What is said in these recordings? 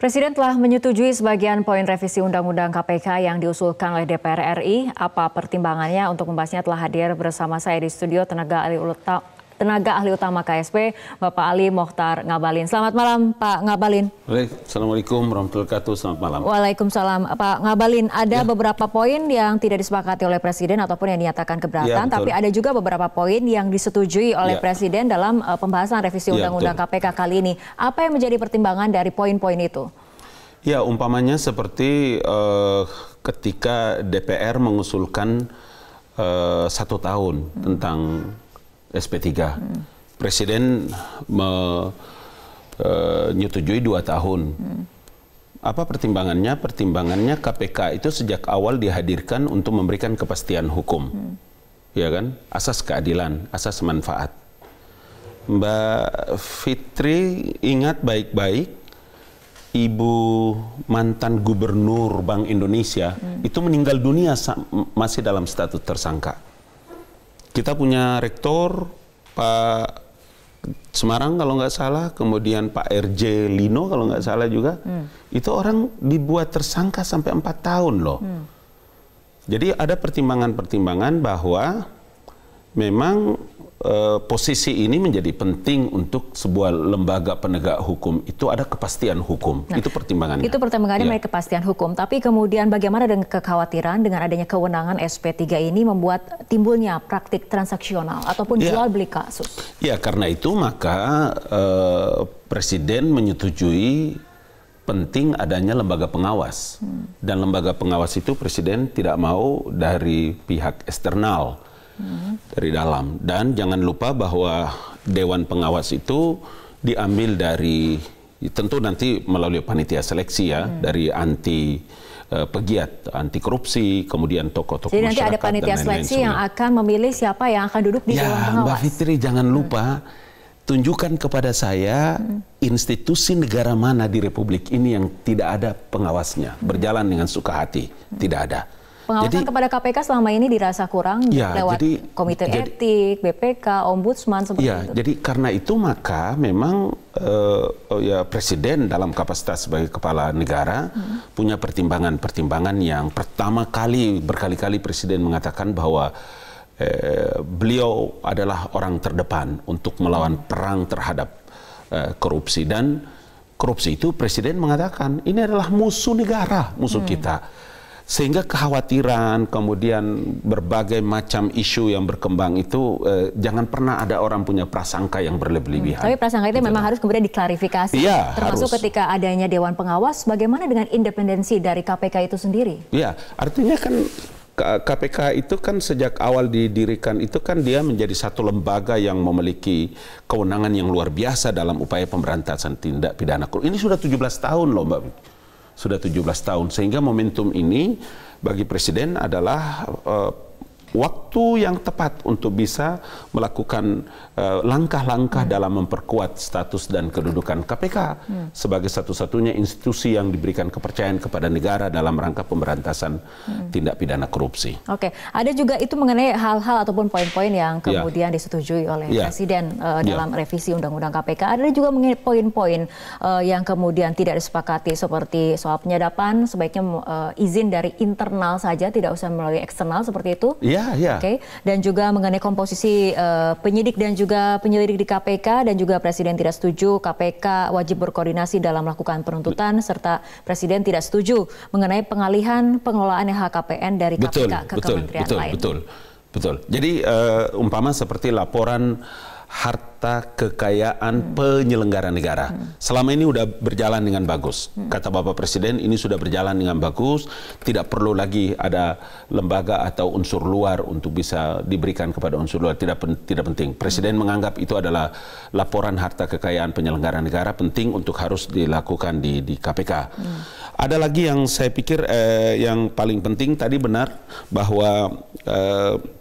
Presiden telah menyetujui sebagian poin revisi Undang-Undang KPK yang diusulkan oleh DPR RI. Apa pertimbangannya untuk membahasnya telah hadir bersama saya di studio tenaga ahli tenaga ahli utama KSP, Bapak Ali Mohtar Ngabalin. Selamat malam Pak Ngabalin. Assalamualaikum warahmatullahi wabarakatuh. Selamat malam. Waalaikumsalam. Pak Ngabalin, ada ya. beberapa poin yang tidak disepakati oleh Presiden ataupun yang dinyatakan keberatan, ya, tapi ada juga beberapa poin yang disetujui oleh ya. Presiden dalam uh, pembahasan revisi ya, Undang-Undang ya, KPK kali ini. Apa yang menjadi pertimbangan dari poin-poin itu? Ya, umpamanya seperti uh, ketika DPR mengusulkan uh, satu tahun tentang SP3. Hmm. Presiden eh, menyetujui dua tahun. Hmm. Apa pertimbangannya? Pertimbangannya KPK itu sejak awal dihadirkan untuk memberikan kepastian hukum. Hmm. Ya kan? Asas keadilan, asas manfaat. Mbak Fitri ingat baik-baik Ibu mantan gubernur Bank Indonesia hmm. itu meninggal dunia masih dalam status tersangka kita punya rektor Pak Semarang kalau nggak salah, kemudian Pak RJ Lino kalau nggak salah juga, hmm. itu orang dibuat tersangka sampai empat tahun loh. Hmm. Jadi ada pertimbangan-pertimbangan bahwa memang Eh, posisi ini menjadi penting untuk sebuah lembaga penegak hukum itu ada kepastian hukum. Nah, itu pertimbangannya. Itu pertimbangannya ya. kepastian hukum. Tapi kemudian bagaimana dengan kekhawatiran dengan adanya kewenangan SP3 ini membuat timbulnya praktik transaksional ataupun ya. jual beli kasus? Ya karena itu maka uh, Presiden menyetujui penting adanya lembaga pengawas. Hmm. Dan lembaga pengawas itu Presiden tidak mau dari pihak eksternal dari dalam. Dan jangan lupa bahwa dewan pengawas itu diambil dari tentu nanti melalui panitia seleksi ya hmm. dari anti eh, pegiat anti korupsi kemudian tokoh-tokoh Jadi nanti ada panitia seleksi lain yang akan memilih siapa yang akan duduk di ya, dewan pengawas. Mbak Fitri jangan hmm. lupa hmm tunjukkan kepada saya hmm. institusi negara mana di republik ini yang tidak ada pengawasnya, hmm. berjalan dengan suka hati, hmm. tidak ada. Pengawasan jadi, kepada KPK selama ini dirasa kurang ya, lewat jadi, komite jadi, etik, BPK, ombudsman seperti ya, itu. Jadi karena itu maka memang uh, ya presiden dalam kapasitas sebagai kepala negara hmm. punya pertimbangan-pertimbangan yang pertama kali berkali-kali presiden mengatakan bahwa eh, beliau adalah orang terdepan untuk melawan hmm. perang terhadap eh, korupsi dan korupsi itu presiden mengatakan ini adalah musuh negara, musuh hmm. kita sehingga kekhawatiran kemudian berbagai macam isu yang berkembang itu eh, jangan pernah ada orang punya prasangka yang berlebihan. Hmm, tapi prasangka itu gitu memang harus kemudian diklarifikasi. Ya, termasuk harus. ketika adanya dewan pengawas bagaimana dengan independensi dari KPK itu sendiri? Iya, artinya kan KPK itu kan sejak awal didirikan itu kan dia menjadi satu lembaga yang memiliki kewenangan yang luar biasa dalam upaya pemberantasan tindak pidana korupsi. Ini sudah 17 tahun loh Mbak sudah 17 tahun. Sehingga momentum ini bagi Presiden adalah uh, waktu yang tepat untuk bisa melakukan eh, langkah-langkah uh, hmm. dalam memperkuat status dan kedudukan KPK hmm. sebagai satu-satunya institusi yang diberikan kepercayaan kepada negara dalam rangka pemberantasan hmm. tindak pidana korupsi. Oke, okay. ada juga itu mengenai hal-hal ataupun poin-poin yang ya. kemudian yeah. disetujui oleh yeah. Presiden uh, dalam yeah. revisi Undang-Undang KPK. Ada juga mengenai poin-poin uh, yang kemudian tidak disepakati seperti soal penyadapan sebaiknya uh, izin dari internal saja tidak usah melalui eksternal seperti itu. Iya. Yeah Ya, ya. Oke. Okay? Dan juga mengenai komposisi uh, penyidik dan juga penyelidik di KPK dan juga presiden tidak setuju KPK wajib berkoordinasi dalam melakukan penuntutan serta presiden tidak setuju mengenai pengalihan pengelolaan HKPN dari KPK ke betul, kementerian betul, lain. Betul. Betul. Betul. Jadi uh, umpama seperti laporan harta kekayaan hmm. penyelenggara negara. Hmm. Selama ini sudah berjalan dengan bagus. Hmm. Kata Bapak Presiden ini sudah berjalan dengan bagus, tidak perlu lagi ada lembaga atau unsur luar untuk bisa diberikan kepada unsur luar, tidak pen, tidak penting. Presiden hmm. menganggap itu adalah laporan harta kekayaan penyelenggara negara penting untuk harus dilakukan di di KPK. Hmm. Ada lagi yang saya pikir eh, yang paling penting tadi benar bahwa eh,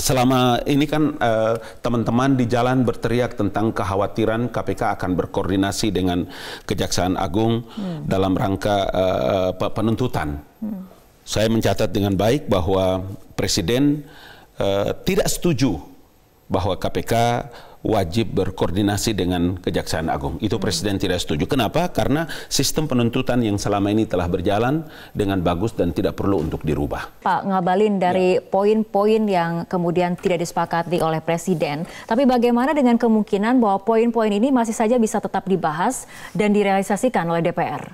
selama ini kan eh, teman-teman eh, di jalan berteriak tentang kekhawatiran KPK akan berkoordinasi dengan Kejaksaan Agung hmm. dalam rangka eh, penuntutan. Hmm. Saya mencatat dengan baik bahwa Presiden eh, tidak setuju bahwa KPK wajib berkoordinasi dengan Kejaksaan Agung. Itu hmm. Presiden tidak setuju. Kenapa? Karena sistem penuntutan yang selama ini telah berjalan dengan bagus dan tidak perlu untuk dirubah. Pak Ngabalin, dari ya. poin-poin ya. yang kemudian tidak disepakati oleh Presiden, tapi bagaimana dengan kemungkinan bahwa poin-poin ini masih saja bisa tetap dibahas dan direalisasikan oleh DPR?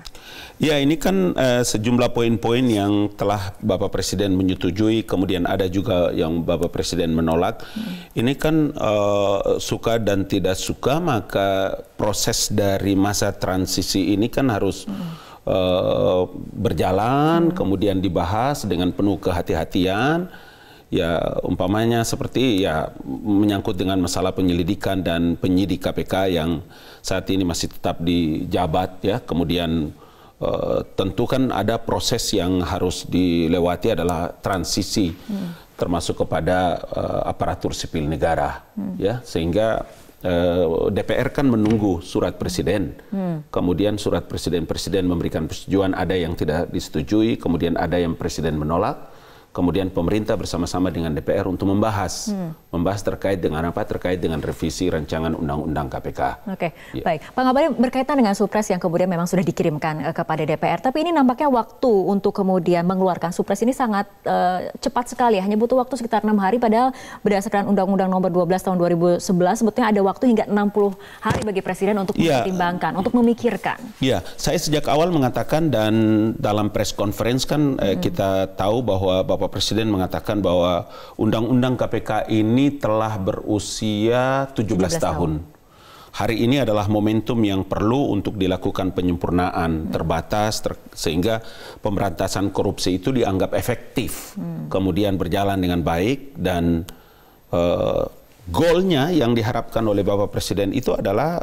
Ya, ini kan eh, sejumlah poin-poin yang telah Bapak Presiden menyetujui, kemudian ada juga yang Bapak Presiden menolak. Hmm. Ini kan eh, suka dan tidak suka maka proses dari masa transisi ini kan harus hmm. uh, berjalan hmm. kemudian dibahas dengan penuh kehati-hatian ya umpamanya seperti ya menyangkut dengan masalah penyelidikan dan penyidik KPK yang saat ini masih tetap dijabat ya kemudian uh, tentu kan ada proses yang harus dilewati adalah transisi hmm termasuk kepada uh, aparatur sipil negara hmm. ya sehingga uh, eh, DPR kan menunggu surat presiden hmm. kemudian surat presiden presiden memberikan persetujuan ada yang tidak disetujui kemudian ada yang presiden menolak kemudian pemerintah bersama-sama dengan DPR untuk membahas hmm membahas terkait dengan apa? Terkait dengan revisi rancangan undang-undang KPK. Oke, okay. ya. baik. Pak Ngabalin berkaitan dengan supres yang kemudian memang sudah dikirimkan uh, kepada DPR, tapi ini nampaknya waktu untuk kemudian mengeluarkan supres ini sangat uh, cepat sekali, hanya butuh waktu sekitar enam hari. Padahal berdasarkan Undang-Undang Nomor 12 Tahun 2011 sebetulnya ada waktu hingga 60 hari bagi Presiden untuk ya. mempertimbangkan, untuk memikirkan. Iya, saya sejak awal mengatakan dan dalam press conference kan eh, hmm. kita tahu bahwa Bapak Presiden mengatakan bahwa Undang-Undang KPK ini telah berusia 17, 17 tahun. tahun. Hari ini adalah momentum yang perlu untuk dilakukan penyempurnaan hmm. terbatas ter sehingga pemberantasan korupsi itu dianggap efektif, hmm. kemudian berjalan dengan baik dan uh, goalnya yang diharapkan oleh Bapak Presiden itu adalah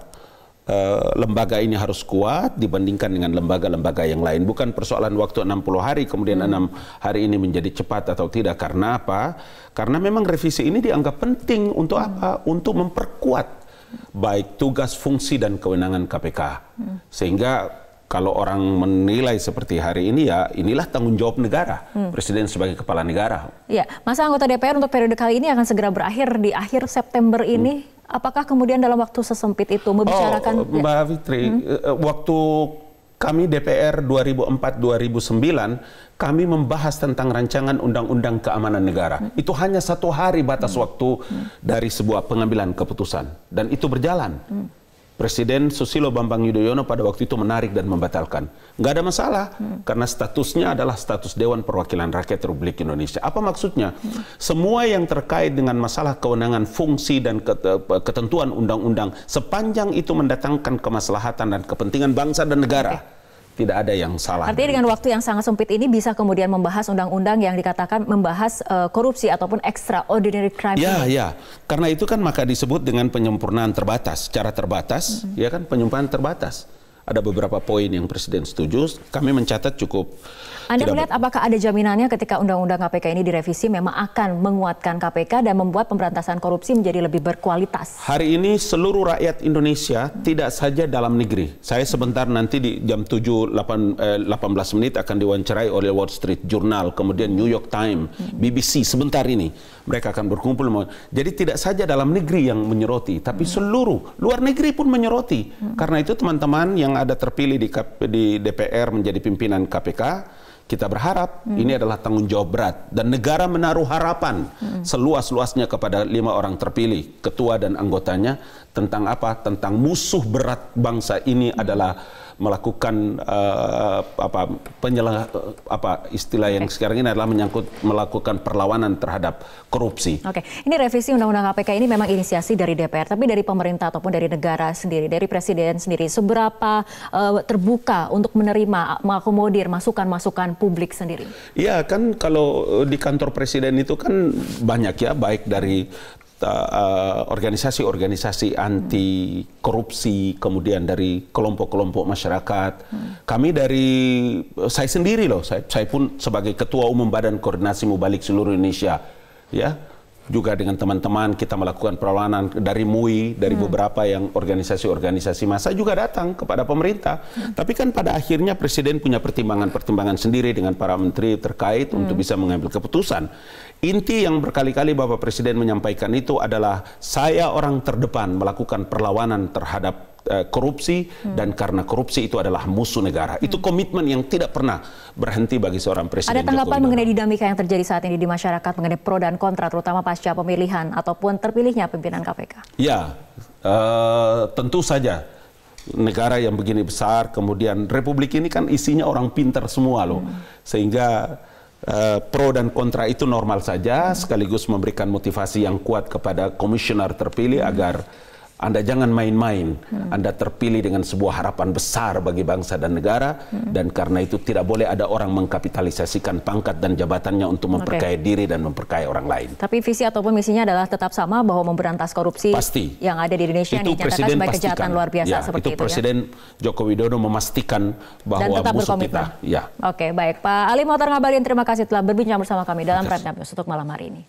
Eh, lembaga ini harus kuat dibandingkan dengan lembaga-lembaga yang lain. Bukan persoalan waktu 60 hari kemudian hmm. enam hari ini menjadi cepat atau tidak. Karena apa? Karena memang revisi ini dianggap penting untuk hmm. apa? Untuk memperkuat baik tugas, fungsi dan kewenangan KPK. Hmm. Sehingga kalau orang menilai seperti hari ini ya inilah tanggung jawab negara hmm. presiden sebagai kepala negara. Ya, masa anggota DPR untuk periode kali ini akan segera berakhir di akhir September hmm. ini. Hmm. Apakah kemudian dalam waktu sesempit itu membicarakan oh, Mbak Fitri hmm? Eh, eh, waktu kami DPR 2004-2009 kami membahas tentang rancangan undang-undang keamanan negara. Hmm. Itu hanya satu hari batas hmm. waktu hmm. dari sebuah pengambilan keputusan dan itu berjalan. Hmm. Presiden Susilo Bambang Yudhoyono pada waktu itu menarik dan membatalkan. Nggak ada masalah, hmm. karena statusnya adalah status Dewan Perwakilan Rakyat Republik Indonesia. Apa maksudnya? Hmm. Semua yang terkait dengan masalah kewenangan fungsi dan eh, ketentuan undang-undang, sepanjang itu mendatangkan kemaslahatan dan kepentingan bangsa dan negara. Okay tidak ada yang salah. Artinya dengan waktu yang sangat sempit ini bisa kemudian membahas undang-undang yang dikatakan membahas uh, korupsi ataupun extraordinary crime. Ya, ini. ya. Karena itu kan maka disebut dengan penyempurnaan terbatas, secara terbatas, mm -hmm. ya kan penyempurnaan terbatas ada beberapa poin yang Presiden setuju. Kami mencatat cukup. Anda melihat apakah ada jaminannya ketika Undang-Undang KPK ini direvisi memang akan menguatkan KPK dan membuat pemberantasan korupsi menjadi lebih berkualitas? Hari ini seluruh rakyat Indonesia tidak saja dalam negeri. Saya sebentar nanti di jam 7, 8, 18 menit akan diwawancarai oleh Wall Street Journal, kemudian New York Times, BBC sebentar ini. Mereka akan berkumpul. Jadi tidak saja dalam negeri yang menyeroti, tapi seluruh luar negeri pun menyoroti. Karena itu teman-teman yang yang ada terpilih di, KP, di DPR menjadi pimpinan KPK, kita berharap hmm. ini adalah tanggung jawab berat dan negara menaruh harapan hmm. seluas-luasnya kepada lima orang terpilih, ketua dan anggotanya tentang apa? Tentang musuh berat bangsa ini hmm. adalah melakukan uh, apa penyelah apa istilah yang sekarang ini adalah menyangkut melakukan perlawanan terhadap korupsi. Oke, okay. ini revisi undang-undang KPK ini memang inisiasi dari DPR, tapi dari pemerintah ataupun dari negara sendiri, dari presiden sendiri, seberapa uh, terbuka untuk menerima mengakomodir masukan-masukan publik sendiri? Iya, kan kalau di kantor presiden itu kan banyak ya, baik dari Eh, organisasi-organisasi anti korupsi, kemudian dari kelompok-kelompok masyarakat. Hmm. Kami dari eh, saya sendiri loh, saya, saya pun sebagai ketua umum Badan Koordinasi Mubalik seluruh Indonesia, ya juga dengan teman-teman kita melakukan perlawanan dari MUI, dari hmm. beberapa yang organisasi-organisasi masa juga datang kepada pemerintah. Hmm. Tapi kan pada akhirnya presiden punya pertimbangan-pertimbangan sendiri dengan para menteri terkait hmm. untuk bisa mengambil keputusan. Inti yang berkali-kali Bapak Presiden menyampaikan itu adalah saya orang terdepan melakukan perlawanan terhadap Eh, korupsi hmm. dan karena korupsi itu adalah musuh negara. Hmm. Itu komitmen yang tidak pernah berhenti bagi seorang presiden. Ada tanggapan Jokowi mengenai dinamika yang terjadi saat ini di masyarakat mengenai pro dan kontra terutama pasca pemilihan ataupun terpilihnya pimpinan KPK? Ya, uh, tentu saja negara yang begini besar kemudian republik ini kan isinya orang pintar semua loh. Hmm. Sehingga Uh, pro dan kontra itu normal saja, hmm. sekaligus memberikan motivasi yang kuat kepada komisioner terpilih hmm. agar anda jangan main-main. Hmm. Anda terpilih dengan sebuah harapan besar bagi bangsa dan negara hmm. dan karena itu tidak boleh ada orang mengkapitalisasikan pangkat dan jabatannya untuk memperkaya okay. diri dan memperkaya orang lain. Tapi visi ataupun misinya adalah tetap sama bahwa memberantas korupsi Pasti. yang ada di Indonesia itu dinyatakan presiden sebagai pastikan. kejahatan luar biasa ya, seperti itu. itu ya. presiden ya. Joko Widodo memastikan bahwa dan tetap musuh kita. Ya. Oke, okay, baik Pak Ali Motor Ngabalin terima kasih telah berbincang bersama kami dalam Prime News untuk malam hari ini.